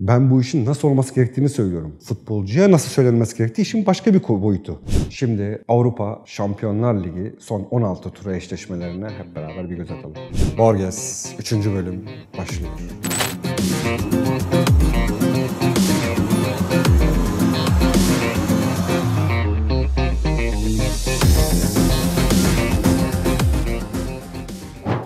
Ben bu işin nasıl olması gerektiğini söylüyorum. Futbolcuya nasıl söylenmesi gerektiği işin başka bir boyutu. Şimdi Avrupa Şampiyonlar Ligi son 16 tura eşleşmelerine hep beraber bir göz atalım. Borges 3. bölüm başlıyor.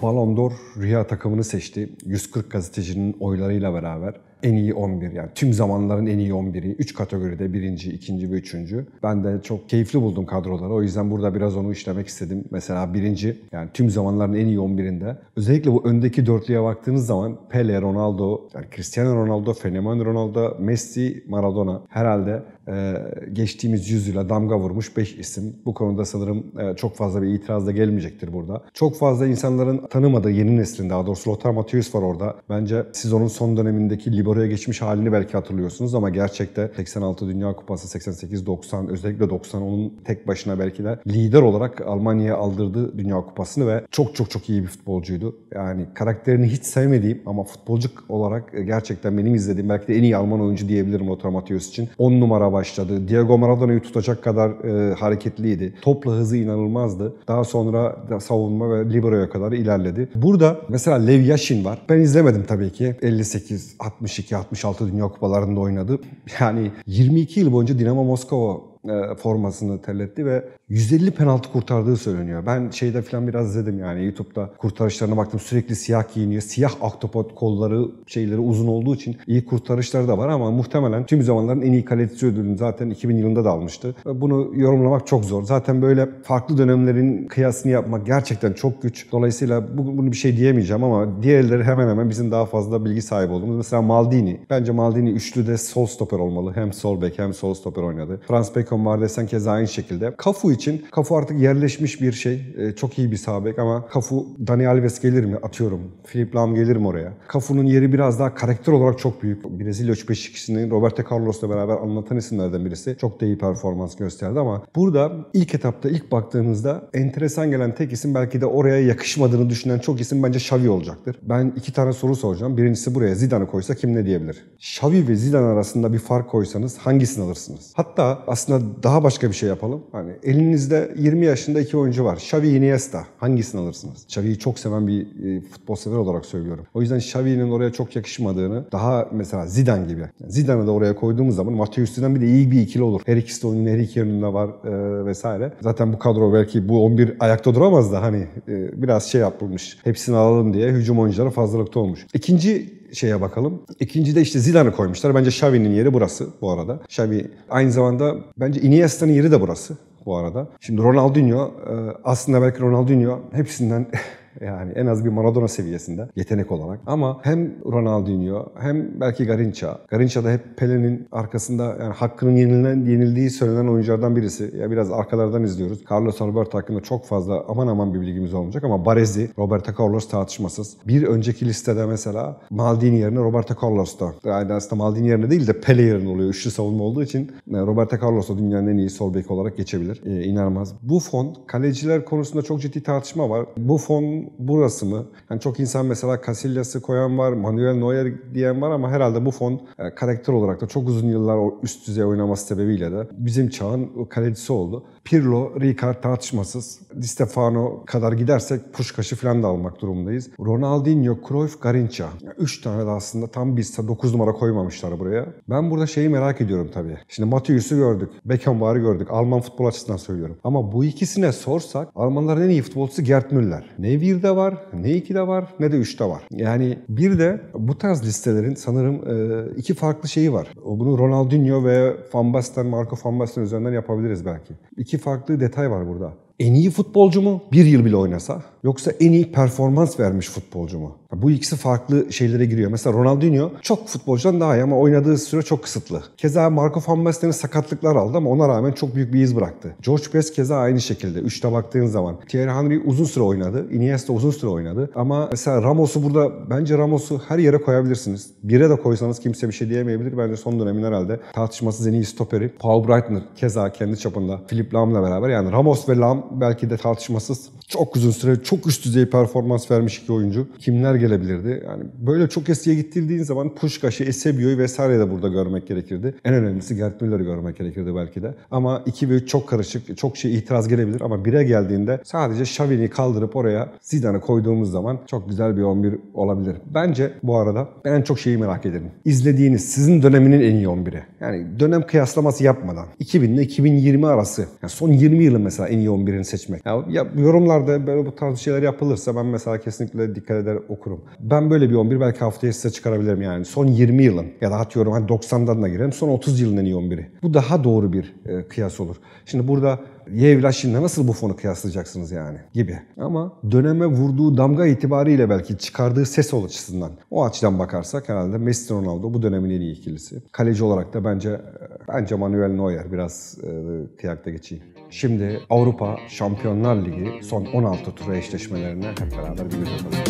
Ballon d'Or rüya takımını seçti. 140 gazetecinin oylarıyla beraber en iyi 11 yani tüm zamanların en iyi 11'i. 3 kategoride birinci, ikinci ve üçüncü. Ben de çok keyifli buldum kadroları. O yüzden burada biraz onu işlemek istedim. Mesela birinci yani tüm zamanların en iyi 11'inde. Özellikle bu öndeki dörtlüye baktığınız zaman Pele, Ronaldo, yani Cristiano Ronaldo, Fenomen Ronaldo, Messi, Maradona herhalde e, geçtiğimiz yüzyıla damga vurmuş 5 isim. Bu konuda sanırım e, çok fazla bir itiraz da gelmeyecektir burada. Çok fazla insanların tanımadığı yeni neslin daha doğrusu Lothar Matthäus var orada. Bence siz onun son dönemindeki Liverpool oraya geçmiş halini belki hatırlıyorsunuz ama gerçekte 86 Dünya Kupası, 88-90 özellikle 90 onun tek başına belki de lider olarak Almanya'ya aldırdı Dünya Kupası'nı ve çok çok çok iyi bir futbolcuydu. Yani karakterini hiç sevmediğim ama futbolcuk olarak e, gerçekten benim izlediğim belki de en iyi Alman oyuncu diyebilirim Lothar Matthäus için. 10 numara başladı. Diego Maradona'yı tutacak kadar e, hareketliydi. Topla hızı inanılmazdı. Daha sonra da savunma ve libero'ya kadar ilerledi. Burada mesela Lev Yashin var. Ben izlemedim tabii ki. 58, 62 62-66 Dünya Kupalarında oynadı. Yani 22 yıl boyunca Dinamo Moskova e, formasını terletti ve 150 penaltı kurtardığı söyleniyor. Ben şeyde falan biraz izledim yani YouTube'da kurtarışlarına baktım. Sürekli siyah giyiniyor. Siyah aktopot kolları şeyleri uzun olduğu için iyi kurtarışları da var ama muhtemelen tüm zamanların en iyi kalitesi ödülünü zaten 2000 yılında da almıştı. E, bunu yorumlamak çok zor. Zaten böyle farklı dönemlerin kıyasını yapmak gerçekten çok güç. Dolayısıyla bu, bunu bir şey diyemeyeceğim ama diğerleri hemen hemen bizim daha fazla bilgi sahibi olduğumuz. Mesela Maldini. Bence Maldini üçlüde sol stoper olmalı. Hem sol bek hem sol stoper oynadı. Frans Beck Kambar desen keza aynı şekilde. Kafu için, Kafu artık yerleşmiş bir şey. E, çok iyi bir sabek ama Kafu, Dani Alves gelir mi? Atıyorum. Philip Lam gelir mi oraya? Kafu'nun yeri biraz daha karakter olarak çok büyük. Brezilya 3 5 kişisinin Roberto Carlos'la beraber anlatan isimlerden birisi. Çok da iyi performans gösterdi ama burada ilk etapta, ilk baktığınızda enteresan gelen tek isim belki de oraya yakışmadığını düşünen çok isim bence Xavi olacaktır. Ben iki tane soru soracağım. Birincisi buraya Zidane'ı koysa kim ne diyebilir? Xavi ve Zidane arasında bir fark koysanız hangisini alırsınız? Hatta aslında daha başka bir şey yapalım. Hani elinizde 20 yaşında iki oyuncu var. Xavi, Iniesta. Hangisini alırsınız? Xavi'yi çok seven bir e, futbol sever olarak söylüyorum. O yüzden Xavi'nin oraya çok yakışmadığını daha mesela Zidane gibi. Yani Zidane'ı da oraya koyduğumuz zaman Mateus Zidane bir de iyi bir ikili olur. Her ikisi de oyunun her iki yanında var e, vesaire. Zaten bu kadro belki bu 11 ayakta duramaz da hani e, biraz şey yapılmış. Hepsini alalım diye hücum oyuncuları fazlalıkta olmuş. İkinci şeye bakalım. İkinci de işte Zidane'ı koymuşlar. Bence Xavi'nin yeri burası bu arada. Xavi aynı zamanda bence Iniesta'nın yeri de burası bu arada. Şimdi Ronaldinho e, aslında belki Ronaldinho hepsinden Yani en az bir Maradona seviyesinde yetenek olarak. Ama hem Ronaldinho hem belki Garinca. Garinca da hep Pele'nin arkasında yani hakkının yenilen, yenildiği söylenen oyunculardan birisi. Ya biraz arkalardan izliyoruz. Carlos Alberto hakkında çok fazla aman aman bir bilgimiz olmayacak ama Baresi, Roberto Carlos tartışmasız. Bir önceki listede mesela Maldini yerine Roberto Carlos'ta. Yani aslında Maldini yerine değil de Pele yerine oluyor. Üçlü savunma olduğu için e, Roberto Carlos da dünyanın en iyi sol bek olarak geçebilir. E, inanılmaz. Bu fon kaleciler konusunda çok ciddi tartışma var. Bu fon burası mı? Yani çok insan mesela Casillas'ı koyan var, Manuel Neuer diyen var ama herhalde bu fon e, karakter olarak da çok uzun yıllar üst düzey oynaması sebebiyle de bizim çağın kalecisi oldu. Pirlo, Ricard tartışmasız. Di Stefano kadar gidersek Puşkaş'ı falan da almak durumundayız. Ronaldinho, Cruyff, Garinca. Yani üç tane de aslında tam bizse 9 numara koymamışlar buraya. Ben burada şeyi merak ediyorum tabii. Şimdi Matthäus'u gördük, Beckenbauer'ı gördük. Alman futbol açısından söylüyorum. Ama bu ikisine sorsak Almanların en iyi futbolcusu Gerd Müller. Nevi bir de var, ne iki de var, ne de üç de var. Yani bir de bu tarz listelerin sanırım e, iki farklı şeyi var. Bunu Ronaldinho ve Van Basten, Marco Van Basten üzerinden yapabiliriz belki. İki farklı detay var burada. En iyi futbolcu mu? Bir yıl bile oynasa. Yoksa en iyi performans vermiş futbolcu mu? Bu ikisi farklı şeylere giriyor. Mesela Ronaldinho çok futbolcudan daha iyi ama oynadığı süre çok kısıtlı. Keza Marco van Basten'in sakatlıklar aldı ama ona rağmen çok büyük bir iz bıraktı. George Best keza aynı şekilde. Üçte baktığın zaman. Thierry Henry uzun süre oynadı. Iniesta uzun süre oynadı. Ama mesela Ramos'u burada bence Ramos'u her yere koyabilirsiniz. Bire de koysanız kimse bir şey diyemeyebilir. Bence son dönemin herhalde tartışmasız en iyi stoperi. Paul Breitner keza kendi çapında Philip Lam'la beraber. Yani Ramos ve Lam belki de tartışmasız çok uzun süre çok üst düzey performans vermiş iki oyuncu. Kimler gelebilirdi. Yani böyle çok eskiye gittiğin zaman Puşkaş'ı, Esebiyo'yu vesaire de burada görmek gerekirdi. En önemlisi Gerd Müller'ı görmek gerekirdi belki de. Ama 2 ve 3 çok karışık, çok şey itiraz gelebilir ama 1'e geldiğinde sadece Xavi'ni kaldırıp oraya Zidane'ı koyduğumuz zaman çok güzel bir 11 olabilir. Bence bu arada ben en çok şeyi merak ederim. İzlediğiniz sizin döneminin en iyi 11'i. Yani dönem kıyaslaması yapmadan 2000 ile 2020 arası yani son 20 yılın mesela en iyi 11'ini seçmek. Yani ya, yorumlarda böyle bu tarz şeyler yapılırsa ben mesela kesinlikle dikkat eder okurum kurum. Ben böyle bir 11 belki haftaya size çıkarabilirim yani. Son 20 yılın ya da atıyorum hani 90'dan da girelim son 30 yılın en iyi 11'i. Bu daha doğru bir e, kıyas olur. Şimdi burada Yevla şimdi nasıl bu fonu kıyaslayacaksınız yani gibi. Ama döneme vurduğu damga itibariyle belki çıkardığı ses ol açısından o açıdan bakarsak herhalde Messi Ronaldo bu dönemin en iyi ikilisi. Kaleci olarak da bence bence Manuel Neuer biraz e, kıyakta geçeyim. Şimdi Avrupa Şampiyonlar Ligi son 16 tura eşleşmelerine hep beraber bir göz atalım.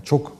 E, çok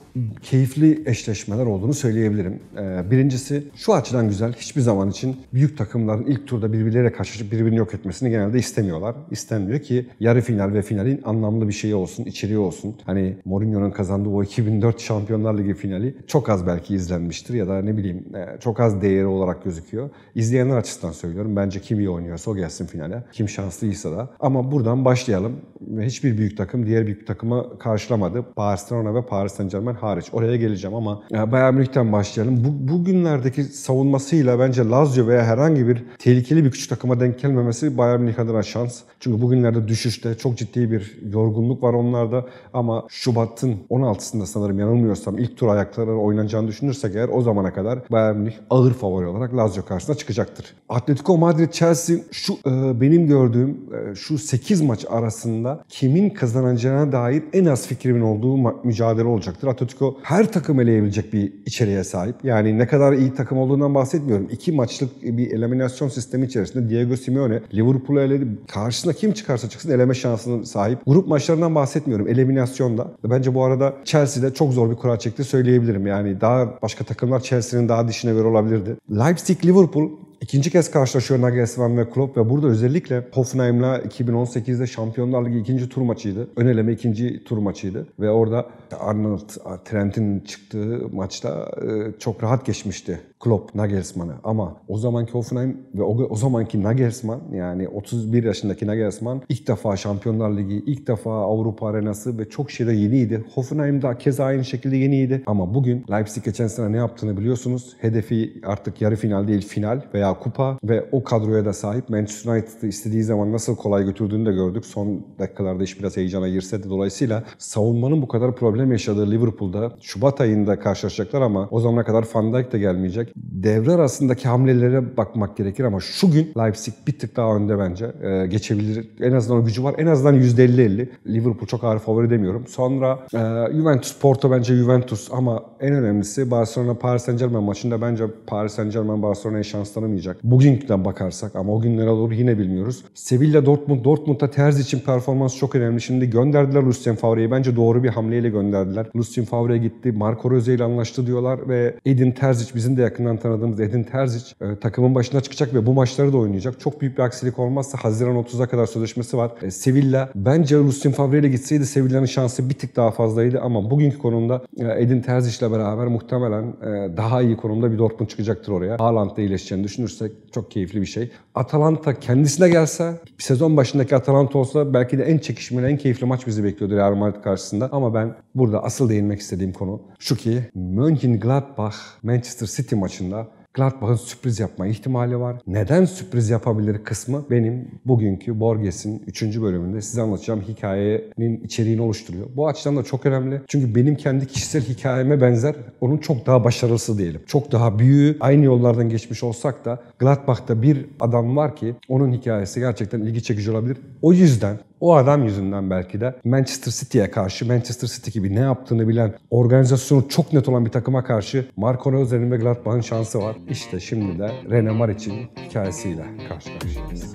keyifli eşleşmeler olduğunu söyleyebilirim. Ee, birincisi şu açıdan güzel. Hiçbir zaman için büyük takımların ilk turda birbirleriyle karşılaşıp birbirini yok etmesini genelde istemiyorlar. İstenmiyor ki yarı final ve finalin anlamlı bir şeyi olsun, içeriği olsun. Hani Mourinho'nun kazandığı o 2004 Şampiyonlar Ligi finali çok az belki izlenmiştir ya da ne bileyim e, çok az değeri olarak gözüküyor. İzleyenler açısından söylüyorum. Bence kim iyi oynuyorsa o gelsin finale. Kim şanslıysa da. Ama buradan başlayalım. Hiçbir büyük takım diğer büyük takımı karşılamadı. Barcelona ve Paris Saint Germain hariç. O Oraya geleceğim ama Bayern Münih'ten başlayalım. Bu, bugünlerdeki savunmasıyla bence Lazio veya herhangi bir tehlikeli bir küçük takıma denk gelmemesi Bayern Münih adına şans. Çünkü bugünlerde düşüşte çok ciddi bir yorgunluk var onlarda ama Şubat'ın 16'sında sanırım yanılmıyorsam ilk tur ayakları oynanacağını düşünürsek eğer o zamana kadar Bayern Münih ağır favori olarak Lazio karşısına çıkacaktır. Atletico Madrid Chelsea şu e, benim gördüğüm e, şu 8 maç arasında kimin kazanacağına dair en az fikrimin olduğu mücadele olacaktır. Atletico her takım eleyebilecek bir içeriğe sahip. Yani ne kadar iyi takım olduğundan bahsetmiyorum. İki maçlık bir eliminasyon sistemi içerisinde Diego Simeone Liverpool'u eledi. Karşısına kim çıkarsa çıksın eleme şansına sahip. Grup maçlarından bahsetmiyorum. Eliminasyonda. Bence bu arada Chelsea'de çok zor bir kura çekti söyleyebilirim. Yani daha başka takımlar Chelsea'nin daha dişine göre olabilirdi. Leipzig, Liverpool İkinci kez karşılaşıyor Nagelsmann ve Klopp ve burada özellikle Hoffenheim'la 2018'de Şampiyonlar Ligi ikinci tur maçıydı. Öneleme ikinci tur maçıydı ve orada Arnold Trent'in çıktığı maçta e, çok rahat geçmişti Klopp, Nagelsmann'ı ama o zamanki Hoffenheim ve o, o zamanki Nagelsmann yani 31 yaşındaki Nagelsmann ilk defa Şampiyonlar Ligi, ilk defa Avrupa Arenası ve çok şeyde yeniydi. Hoffenheim da keza aynı şekilde yeniydi ama bugün Leipzig geçen sene ne yaptığını biliyorsunuz. Hedefi artık yarı final değil final veya kupa ve o kadroya da sahip Manchester United'ı istediği zaman nasıl kolay götürdüğünü de gördük. Son dakikalarda iş biraz heyecana girse de dolayısıyla savunmanın bu kadar problem yaşadığı Liverpool'da Şubat ayında karşılaşacaklar ama o zamana kadar Van Dijk de gelmeyecek devre arasındaki hamlelere bakmak gerekir ama şu gün Leipzig bir tık daha önde bence. E, geçebilir. En azından o gücü var. En azından %50-50. Liverpool çok ağır favori demiyorum. Sonra e, Juventus Porto bence Juventus ama en önemlisi Barcelona Paris Saint Germain maçında bence Paris Saint Germain Barcelona'ya şans tanımayacak. Bugünküden bakarsak ama o günlere olur yine bilmiyoruz. Sevilla Dortmund Dortmund'da Terz için performans çok önemli. Şimdi gönderdiler Lucien Favre'yi. Bence doğru bir hamleyle gönderdiler. Lucien Favre gitti. Marco Rose ile anlaştı diyorlar ve Edin Terzic bizim de yakın yakından tanıdığımız Edin Terzic e, takımın başına çıkacak ve bu maçları da oynayacak. Çok büyük bir aksilik olmazsa Haziran 30'a kadar sözleşmesi var. E, Sevilla bence Lucien Favre ile gitseydi Sevilla'nın şansı bir tık daha fazlaydı ama bugünkü konumda e, Edin Terzic ile beraber muhtemelen e, daha iyi konumda bir Dortmund çıkacaktır oraya. Haaland'da iyileşeceğini düşünürsek çok keyifli bir şey. Atalanta kendisine gelse sezon başındaki Atalanta olsa belki de en çekişmeli, en keyifli maç bizi bekliyordu Real Madrid karşısında. Ama ben burada asıl değinmek istediğim konu şu ki Mönchengladbach Manchester City maçı maçında Gladbach'ın sürpriz yapma ihtimali var. Neden sürpriz yapabilir kısmı benim bugünkü Borges'in 3. bölümünde size anlatacağım hikayenin içeriğini oluşturuyor. Bu açıdan da çok önemli. Çünkü benim kendi kişisel hikayeme benzer onun çok daha başarısı diyelim. Çok daha büyüğü aynı yollardan geçmiş olsak da Gladbach'ta bir adam var ki onun hikayesi gerçekten ilgi çekici olabilir. O yüzden o adam yüzünden belki de Manchester City'ye karşı, Manchester City gibi ne yaptığını bilen, organizasyonu çok net olan bir takıma karşı Marco Roser'in ve Gladbach'ın şansı var. İşte şimdi de Renemar için hikayesiyle karşı karşıyayız.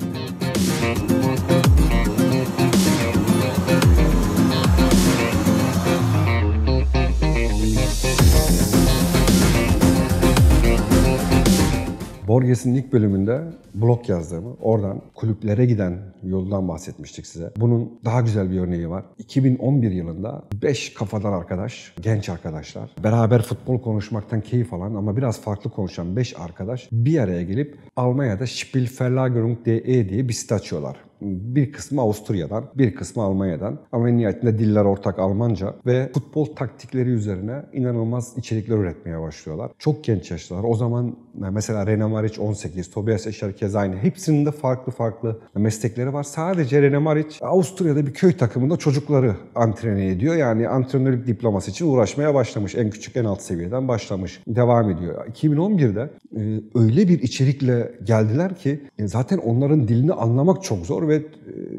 Borges'in ilk bölümünde blog yazdığımı, oradan kulüplere giden yoldan bahsetmiştik size. Bunun daha güzel bir örneği var. 2011 yılında 5 kafadar arkadaş, genç arkadaşlar, beraber futbol konuşmaktan keyif alan ama biraz farklı konuşan 5 arkadaş bir araya gelip Almanya'da Spielverlagerung DE diye bir site açıyorlar. Bir kısmı Avusturya'dan, bir kısmı Almanya'dan. Ama nihayetinde diller ortak Almanca ve futbol taktikleri üzerine inanılmaz içerikler üretmeye başlıyorlar. Çok genç yaşlılar. O zaman mesela Rene Maric 18, Tobias Escher kez aynı. Hepsinin de farklı farklı meslekleri var. Sadece Rene Maric Avusturya'da bir köy takımında çocukları antrene ediyor. Yani antrenörlük diploması için uğraşmaya başlamış. En küçük en alt seviyeden başlamış. Devam ediyor. 2011'de e, öyle bir içerikle geldiler ki e, zaten onların dilini anlamak çok zor yapıyor ve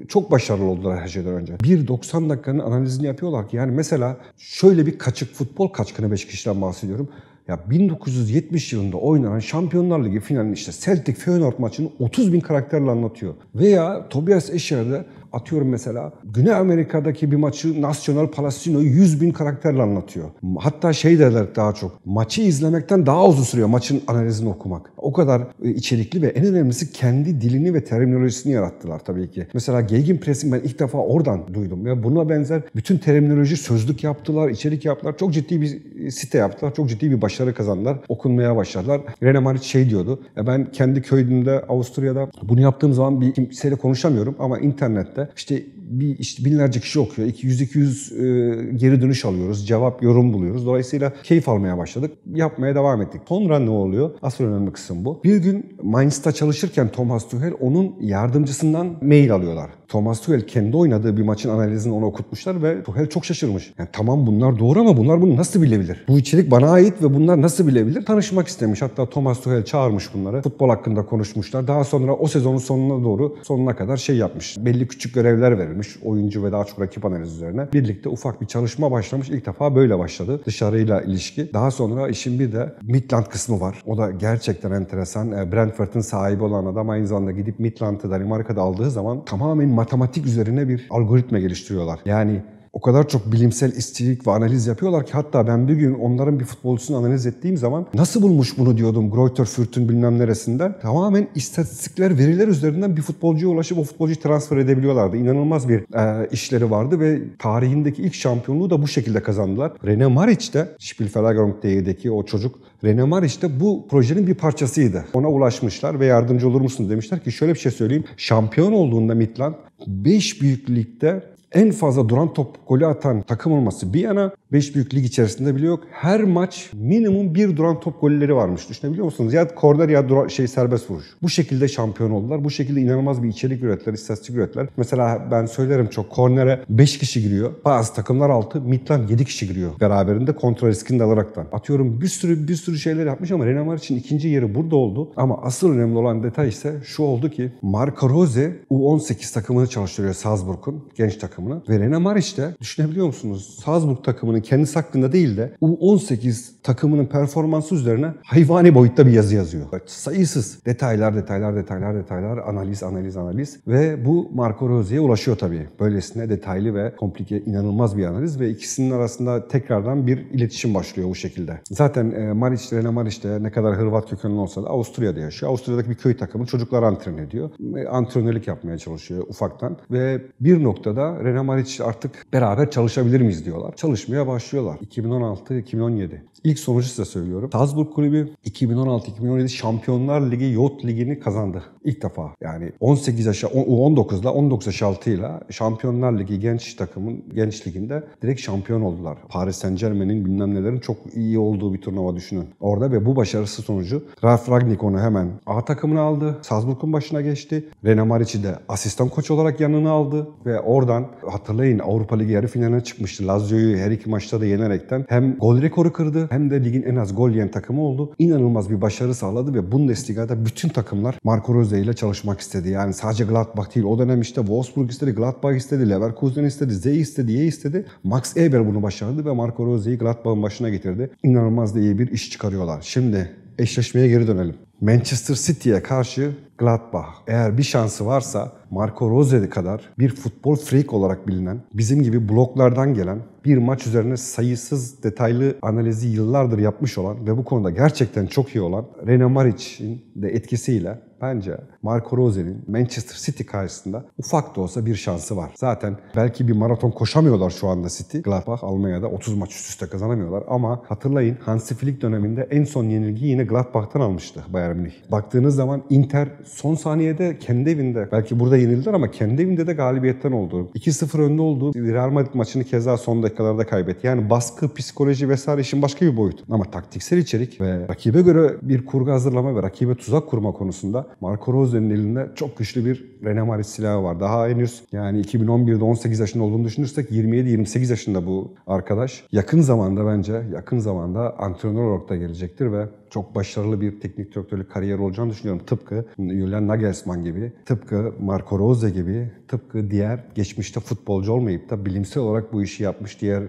e, çok başarılı oldular her şeyden önce. 1.90 dakikanın analizini yapıyorlar ki yani mesela şöyle bir kaçık futbol kaçkını Beşiktaş'tan bahsediyorum. Ya 1970 yılında oynanan Şampiyonlar Ligi finalinin işte Celtic Feyenoord maçını 30 bin karakterle anlatıyor. Veya Tobias Escher'de Atıyorum mesela Güney Amerika'daki bir maçı National Palestino'yu 100 bin karakterle anlatıyor. Hatta şey derler daha çok maçı izlemekten daha uzun sürüyor maçın analizini okumak. O kadar e, içerikli ve en önemlisi kendi dilini ve terminolojisini yarattılar tabii ki. Mesela Geigin Pressing ben ilk defa oradan duydum ve buna benzer bütün terminoloji sözlük yaptılar, içerik yaptılar. Çok ciddi bir e, site yaptılar. Çok ciddi bir başarı kazandılar. Okunmaya başladılar. Rene Marit şey diyordu. E ben kendi köyümde Avusturya'da bunu yaptığım zaman bir kimseyle konuşamıyorum ama internette üzerinde işte bir işte binlerce kişi okuyor. 200-200 e, geri dönüş alıyoruz. Cevap, yorum buluyoruz. Dolayısıyla keyif almaya başladık. Yapmaya devam ettik. Sonra ne oluyor? Asıl önemli kısım bu. Bir gün Mainz'da çalışırken Thomas Tuchel onun yardımcısından mail alıyorlar. Thomas Tuchel kendi oynadığı bir maçın analizini ona okutmuşlar ve Tuchel çok şaşırmış. Yani tamam bunlar doğru ama bunlar bunu nasıl bilebilir? Bu içerik bana ait ve bunlar nasıl bilebilir? Tanışmak istemiş. Hatta Thomas Tuchel çağırmış bunları. Futbol hakkında konuşmuşlar. Daha sonra o sezonun sonuna doğru sonuna kadar şey yapmış. Belli küçük görevler verilmiş. Oyuncu ve daha çok rakip analiz üzerine. Birlikte ufak bir çalışma başlamış. İlk defa böyle başladı. Dışarıyla ilişki. Daha sonra işin bir de Midland kısmı var. O da gerçekten enteresan. E, Brentford'ın sahibi olan adam aynı zamanda gidip Midland'ı Danimarka'da aldığı zaman tamamen matematik üzerine bir algoritma geliştiriyorlar. Yani o kadar çok bilimsel istilik ve analiz yapıyorlar ki hatta ben bir gün onların bir futbolcusunu analiz ettiğim zaman nasıl bulmuş bunu diyordum Greuter Fürth'ün bilmem neresinden. Tamamen istatistikler, veriler üzerinden bir futbolcuya ulaşıp o futbolcuyu transfer edebiliyorlardı. İnanılmaz bir e, işleri vardı ve tarihindeki ilk şampiyonluğu da bu şekilde kazandılar. René Maric de Spielfeldgerung D'deki o çocuk René Maric de bu projenin bir parçasıydı. Ona ulaşmışlar ve yardımcı olur musun demişler ki şöyle bir şey söyleyeyim. Şampiyon olduğunda Midland 5 büyüklükte en fazla duran top golü atan takım olması bir yana 5 büyük lig içerisinde bile yok. Her maç minimum bir duran top golleri varmış. Düşünebiliyor musunuz? Ya korner ya dura, şey serbest vuruş. Bu şekilde şampiyon oldular. Bu şekilde inanılmaz bir içerik ürettiler, istatistik ürettiler. Mesela ben söylerim çok kornere 5 kişi giriyor. Bazı takımlar 6, Midland 7 kişi giriyor. Beraberinde kontrol riskini de alaraktan. Atıyorum bir sürü bir sürü şeyler yapmış ama Renamar için ikinci yeri burada oldu. Ama asıl önemli olan detay ise şu oldu ki Marco Rose U18 takımını çalıştırıyor Salzburg'un genç takımını. Ve Renamar de düşünebiliyor musunuz? Salzburg takımını takımının kendisi hakkında değil de U18 takımının performansı üzerine hayvani boyutta bir yazı yazıyor. Sayısız detaylar, detaylar, detaylar, detaylar, analiz, analiz, analiz ve bu Marco Rozi'ye ulaşıyor tabii. Böylesine detaylı ve komplike, inanılmaz bir analiz ve ikisinin arasında tekrardan bir iletişim başlıyor bu şekilde. Zaten e, Maric, Rene Maric de ne kadar Hırvat kökenli olsa da Avusturya'da yaşıyor. Avusturya'daki bir köy takımı çocuklar antren ediyor. E, antrenörlük yapmaya çalışıyor ufaktan ve bir noktada Rene Maric artık beraber çalışabilir miyiz diyorlar. Çalışmıyor başlıyorlar. 2016-2017. İlk sonucu size söylüyorum. Salzburg kulübü 2016-2017 Şampiyonlar Ligi Yot Ligi'ni kazandı. İlk defa. Yani 18 yaş ile 19 yaş altıyla Şampiyonlar Ligi genç takımın genç liginde direkt şampiyon oldular. Paris Saint Germain'in bilmem nelerin çok iyi olduğu bir turnuva düşünün. Orada ve bu başarısı sonucu Ralf Ragnik onu hemen A takımına aldı. Salzburg'un başına geçti. Rene Maric'i de asistan koç olarak yanına aldı ve oradan hatırlayın Avrupa Ligi yarı finaline çıkmıştı. Lazio'yu her iki maçta da yenerekten hem gol rekoru kırdı hem de ligin en az gol yiyen takımı oldu. İnanılmaz bir başarı sağladı ve Bundesliga'da bütün takımlar Marco Rose ile çalışmak istedi. Yani sadece Gladbach değil. O dönem işte Wolfsburg istedi, Gladbach istedi, Leverkusen istedi, Z istedi, Y istedi. Max Eber bunu başardı ve Marco Rose'yi Gladbach'ın başına getirdi. İnanılmaz da iyi bir iş çıkarıyorlar. Şimdi eşleşmeye geri dönelim. Manchester City'ye karşı Gladbach eğer bir şansı varsa Marco Rose kadar bir futbol freak olarak bilinen, bizim gibi bloklardan gelen, bir maç üzerine sayısız detaylı analizi yıllardır yapmış olan ve bu konuda gerçekten çok iyi olan Rene Maric'in de etkisiyle bence Marco Rose'nin Manchester City karşısında ufak da olsa bir şansı var. Zaten belki bir maraton koşamıyorlar şu anda City. Gladbach Almanya'da 30 maç üst üste kazanamıyorlar ama hatırlayın Hansi Flick döneminde en son yenilgiyi yine Gladbach'tan almıştı Bayern Münih. Baktığınız zaman Inter son saniyede kendi evinde belki burada yenildiler ama kendi evinde de galibiyetten oldu. 2-0 önde olduğu Real Madrid maçını keza sonda dakikalarda kaybetti. Yani baskı, psikoloji vesaire işin başka bir boyutu. Ama taktiksel içerik ve rakibe göre bir kurgu hazırlama ve rakibe tuzak kurma konusunda Marco Rose'nin elinde çok güçlü bir Rene Maris silahı var. Daha henüz yani 2011'de 18 yaşında olduğunu düşünürsek 27-28 yaşında bu arkadaş. Yakın zamanda bence yakın zamanda antrenör olarak da gelecektir ve çok başarılı bir teknik direktörlük kariyeri olacağını düşünüyorum. Tıpkı Julian Nagelsmann gibi, tıpkı Marco Rose gibi, tıpkı diğer geçmişte futbolcu olmayıp da bilimsel olarak bu işi yapmış diğer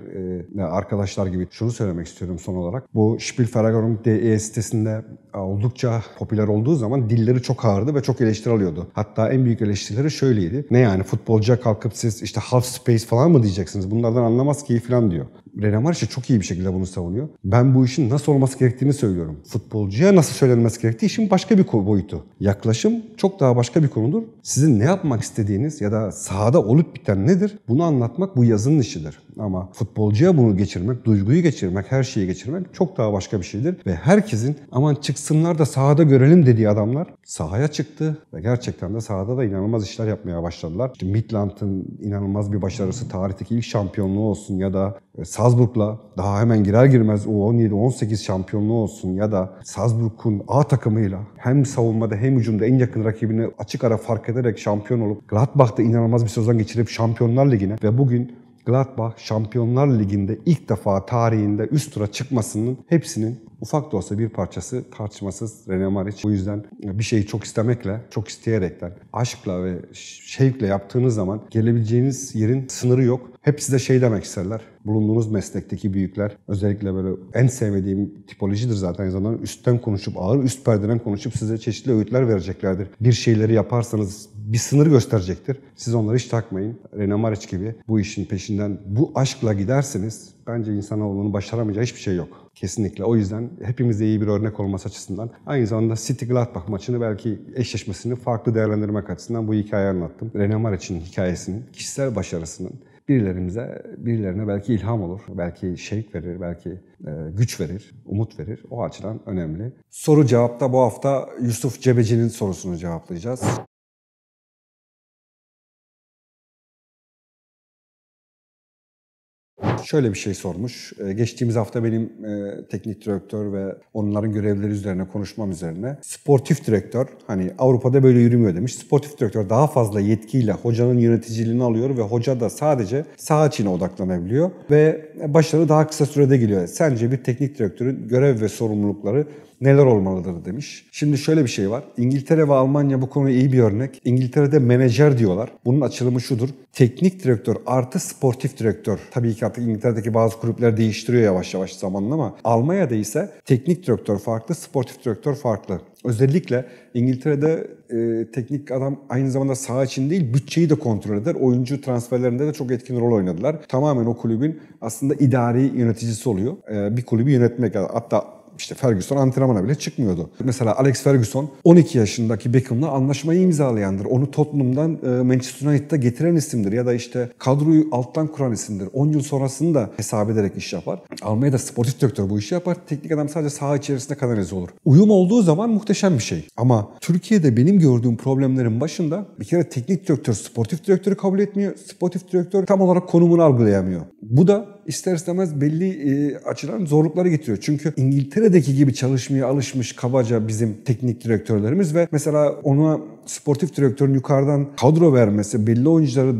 e, arkadaşlar gibi. Şunu söylemek istiyorum son olarak. Bu Spielferragorum.de sitesinde e, oldukça popüler olduğu zaman dilleri çok ağırdı ve çok eleştiri alıyordu. Hatta en büyük eleştirileri şöyleydi. Ne yani futbolcuya kalkıp siz işte half space falan mı diyeceksiniz? Bunlardan anlamaz ki falan diyor. René Marşe çok iyi bir şekilde bunu savunuyor. Ben bu işin nasıl olması gerektiğini söylüyorum futbolcuya nasıl söylenmesi gerektiği işin başka bir boyutu. Yaklaşım çok daha başka bir konudur. Sizin ne yapmak istediğiniz ya da sahada olup biten nedir? Bunu anlatmak bu yazının işidir. Ama futbolcuya bunu geçirmek, duyguyu geçirmek, her şeyi geçirmek çok daha başka bir şeydir. Ve herkesin aman çıksınlar da sahada görelim dediği adamlar sahaya çıktı ve gerçekten de sahada da inanılmaz işler yapmaya başladılar. İşte Midland'ın inanılmaz bir başarısı, tarihteki ilk şampiyonluğu olsun ya da e, Salzburg'la daha hemen girer girmez o 17-18 şampiyonluğu olsun ya da da Salzburg'un A takımıyla hem savunmada hem hücumda en yakın rakibini açık ara fark ederek şampiyon olup Gladbach'ta inanılmaz bir sezon geçirip Şampiyonlar Ligi'ne ve bugün Gladbach Şampiyonlar Ligi'nde ilk defa tarihinde üst tura çıkmasının hepsinin ufak da olsa bir parçası tartışmasız René Maric. Bu yüzden bir şeyi çok istemekle, çok isteyerekten, aşkla ve şevkle yaptığınız zaman gelebileceğiniz yerin sınırı yok. Hep size şey demek isterler. Bulunduğunuz meslekteki büyükler özellikle böyle en sevmediğim tipolojidir zaten. Zaten üstten konuşup ağır üst perdeden konuşup size çeşitli öğütler vereceklerdir. Bir şeyleri yaparsanız bir sınır gösterecektir. Siz onları hiç takmayın. René Maric gibi bu işin peşinden bu aşkla giderseniz bence insanoğlunun başaramayacağı hiçbir şey yok. Kesinlikle. O yüzden hepimize iyi bir örnek olması açısından aynı zamanda City Gladbach maçını belki eşleşmesini farklı değerlendirmek açısından bu hikayeyi anlattım. René Maric'in hikayesinin, kişisel başarısının birilerimize, birilerine belki ilham olur, belki şevk verir, belki e, güç verir, umut verir. O açıdan önemli. Soru cevapta bu hafta Yusuf Cebeci'nin sorusunu cevaplayacağız. şöyle bir şey sormuş. E, geçtiğimiz hafta benim e, teknik direktör ve onların görevleri üzerine konuşmam üzerine sportif direktör hani Avrupa'da böyle yürümüyor demiş. Sportif direktör daha fazla yetkiyle hocanın yöneticiliğini alıyor ve hoca da sadece saha içine odaklanabiliyor ve başarı daha kısa sürede geliyor. Sence bir teknik direktörün görev ve sorumlulukları neler olmalıdır demiş. Şimdi şöyle bir şey var. İngiltere ve Almanya bu konu iyi bir örnek. İngiltere'de menajer diyorlar. Bunun açılımı şudur. Teknik direktör artı sportif direktör. Tabii ki artık İngiltere'deki bazı kulüpler değiştiriyor yavaş yavaş zamanla ama Almanya'da ise teknik direktör farklı, sportif direktör farklı. Özellikle İngiltere'de e, teknik adam aynı zamanda saha için değil bütçeyi de kontrol eder. Oyuncu transferlerinde de çok etkin rol oynadılar. Tamamen o kulübün aslında idari yöneticisi oluyor. E, bir kulübü yönetmek. Hatta işte Ferguson antrenmana bile çıkmıyordu. Mesela Alex Ferguson 12 yaşındaki Beckham'la anlaşmayı imzalayandır. Onu Tottenham'dan e, Manchester United'a getiren isimdir. Ya da işte kadroyu alttan kuran isimdir. 10 yıl sonrasını da hesap ederek iş yapar. Almanya'da sportif direktör bu işi yapar. Teknik adam sadece saha içerisinde kanalize olur. Uyum olduğu zaman muhteşem bir şey. Ama Türkiye'de benim gördüğüm problemlerin başında bir kere teknik direktör sportif direktörü kabul etmiyor. Sportif direktör tam olarak konumunu algılayamıyor. Bu da ister istemez belli e, açıdan zorlukları getiriyor. Çünkü İngiltere'deki gibi çalışmaya alışmış kabaca bizim teknik direktörlerimiz ve mesela ona sportif direktörün yukarıdan kadro vermesi, belli oyuncuları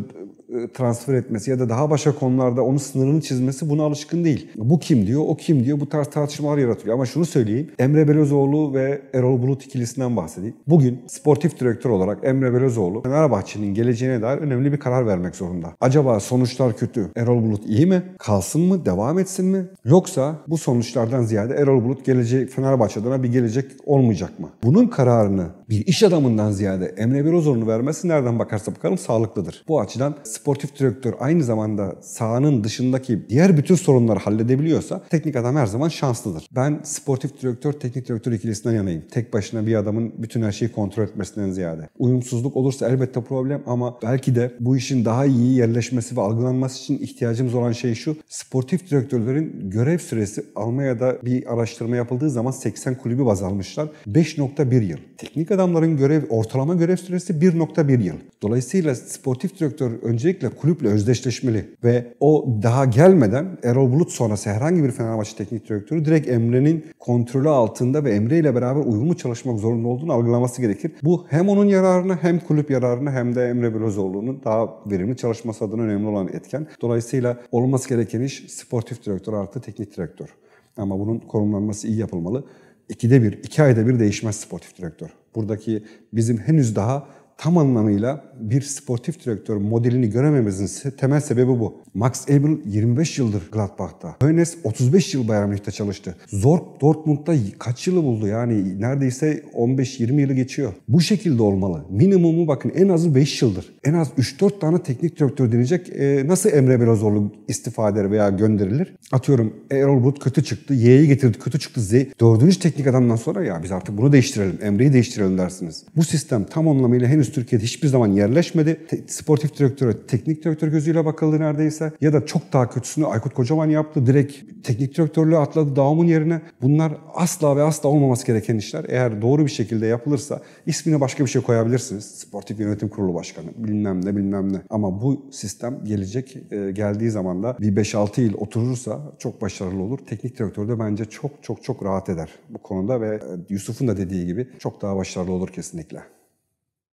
e, transfer etmesi ya da daha başka konularda onun sınırını çizmesi buna alışkın değil. Bu kim diyor, o kim diyor bu tarz tartışmalar yaratıyor. Ama şunu söyleyeyim. Emre Belözoğlu ve Erol Bulut ikilisinden bahsedeyim. Bugün sportif direktör olarak Emre Belözoğlu Fenerbahçe'nin geleceğine dair önemli bir karar vermek zorunda. Acaba sonuçlar kötü. Erol Bulut iyi mi? Kalsın mı? Devam etsin mi? Yoksa bu sonuçlardan ziyade Erol Bulut gelecek Fenerbahçe adına bir gelecek olmayacak mı? Bunun kararını bir iş adamından ziyade Emre Belözoğlu'nu vermesi nereden bakarsa bakalım sağlıklıdır. Bu açıdan sportif direktör aynı zamanda sahanın dışındaki diğer bütün sorunları halledebiliyorsa teknik adam her zaman şanslıdır. Ben sportif direktör teknik direktör ikilisinden yanayım. Tek başına bir adamın bütün her şeyi kontrol etmesinden ziyade. Uyumsuzluk olursa elbette problem ama belki de bu işin daha iyi yerleşmesi ve algılanması için ihtiyacımız olan şey şu. Sportif direktörlerin görev süresi Almanya'da bir araştırma yapıldığı zaman 80 kulübü baz almışlar. 5.1 yıl. Teknik adamların görev ortalama görev süresi 1.1 yıl. Dolayısıyla sportif direktör öncelikle kulüple özdeşleşmeli ve o daha gelmeden Erol Bulut sonrası herhangi bir Fenerbahçe teknik direktörü direkt Emre'nin kontrolü altında ve Emre ile beraber uyumlu çalışmak zorunda olduğunu algılaması gerekir. Bu hem onun yararına hem kulüp yararına hem de Emre Belözoğlu'nun daha verimli çalışması adına önemli olan etken. Dolayısıyla olması gereken iş sportif direktör artı teknik direktör. Ama bunun konumlanması iyi yapılmalı ikide bir, iki ayda bir değişmez sportif direktör. Buradaki bizim henüz daha tam anlamıyla bir sportif direktör modelini görememizin temel sebebi bu. Max Abel 25 yıldır Gladbach'ta. Hönes 35 yıl Bayern Münih'te çalıştı. Zorp Dortmund'da kaç yılı buldu yani neredeyse 15-20 yılı geçiyor. Bu şekilde olmalı. Minimumu bakın en azı 5 yıldır. En az 3-4 tane teknik direktör deneyecek. E, ee, nasıl Emre Belözoğlu istifa eder veya gönderilir? Atıyorum Erol Bulut kötü çıktı. Y'yi getirdi kötü çıktı. Z. Dördüncü teknik adamdan sonra ya biz artık bunu değiştirelim. Emre'yi değiştirelim dersiniz. Bu sistem tam anlamıyla henüz henüz Türkiye'de hiçbir zaman yerleşmedi. Te, sportif direktöre teknik direktör gözüyle bakıldı neredeyse. Ya da çok daha kötüsünü Aykut Kocaman yaptı. Direkt teknik direktörlüğe atladı Daum'un yerine. Bunlar asla ve asla olmaması gereken işler. Eğer doğru bir şekilde yapılırsa ismine başka bir şey koyabilirsiniz. Sportif yönetim kurulu başkanı bilmem ne bilmem ne. Ama bu sistem gelecek e, geldiği zaman da bir 5-6 yıl oturursa çok başarılı olur. Teknik direktör de bence çok çok çok rahat eder bu konuda ve e, Yusuf'un da dediği gibi çok daha başarılı olur kesinlikle.